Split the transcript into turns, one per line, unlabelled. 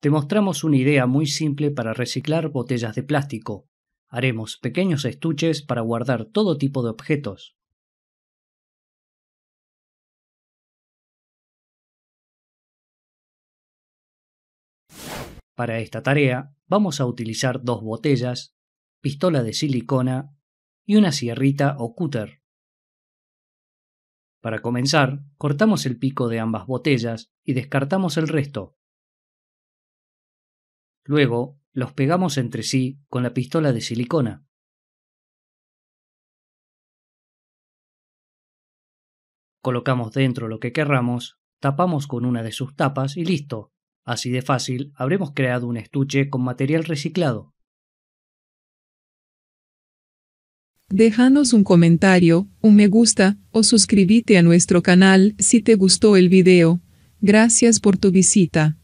Te mostramos una idea muy simple para reciclar botellas de plástico. Haremos pequeños estuches para guardar todo tipo de objetos. Para esta tarea vamos a utilizar dos botellas, pistola de silicona y una sierrita o cúter. Para comenzar, cortamos el pico de ambas botellas y descartamos el resto. Luego, los pegamos entre sí con la pistola de silicona. Colocamos dentro lo que querramos, tapamos con una de sus tapas y listo. Así de fácil habremos creado un estuche con material
reciclado. Déjanos un comentario, un me gusta o suscríbete a nuestro canal si te gustó el video. Gracias por tu visita.